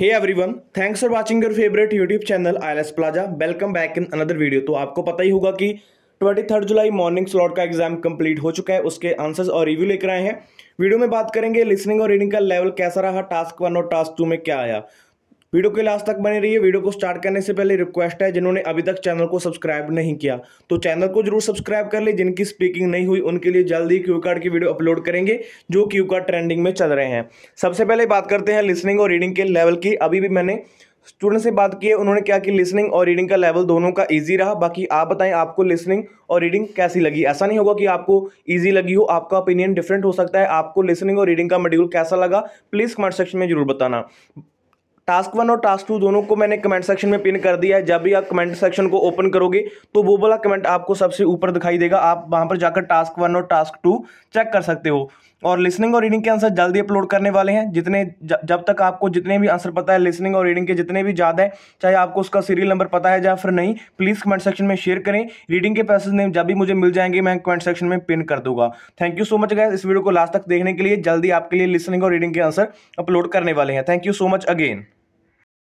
hey everyone thanks for watching your favourite YouTube channel I S plaza welcome back in another video तो आपको पता ही होगा कि twenty third July morning slot का exam complete हो चुका है उसके आंसर्स और रिव्यू लेकर आए हैं वीडियो में बात करेंगे लिसनिंग और रीडिंग का लेवल कैसा रहा टास्क वन और टास्क टू में क्या आया वीडियो के लास्ट तक बने रहिए वीडियो को स्टार्ट करने से पहले रिक्वेस्ट है जिन्होंने अभी तक चैनल को सब्सक्राइब नहीं किया तो चैनल को जरूर सब्सक्राइब कर ले जिनकी स्पीकिंग नहीं हुई उनके लिए जल्द ही क्यू कार्ड की वीडियो अपलोड करेंगे जो क्यू कार्ड ट्रेंडिंग में चल रहे हैं सबसे पहले बात करते हैं लिसनिंग और रीडिंग के लेवल की अभी भी मैंने स्टूडेंट से बात की है उन्होंने क्या कि लिसनिंग और रीडिंग का लेवल दोनों का इजी रहा बाकी आप बताएं आपको लिसनिंग और रीडिंग कैसी लगी ऐसा नहीं होगा कि आपको इजी लगी हो आपका ओपिनियन डिफरेंट हो सकता है आपको लिसनिंग और रीडिंग का मॉड्यूल कैसा लगा प्लीज़ कमेंट सेक्शन में जरूर बताना टास्क वन और टास्क टू दोनों को मैंने कमेंट सेक्शन में पिन कर दिया है जब भी आप कमेंट सेक्शन को ओपन करोगे तो वो वाला कमेंट आपको सबसे ऊपर दिखाई देगा आप वहाँ पर जाकर टास्क वन और टास्क टू चेक कर सकते हो और लिसनिंग और रीडिंग के आंसर जल्दी अपलोड करने वाले हैं जितने जब तक आपको जितने भी आंसर पता है लिसनिंग और रीडिंग के जितने भी ज़्यादा है चाहे आपको उसका सीरियल नंबर पता है या फिर नहीं प्लीज़ कमेंट सेक्शन में शेयर करें रीडिंग के पैसेज नेम जब भी मुझे मिल जाएंगे मैं कमेंट सेक्शन में पिन कर दूंगा thank you so much guys इस वीडियो को लास्ट तक देखने के लिए जल्दी आपके लिए लिसनिंग और रीडिंग के आंसर अपलोड करने वाले हैं thank you so much again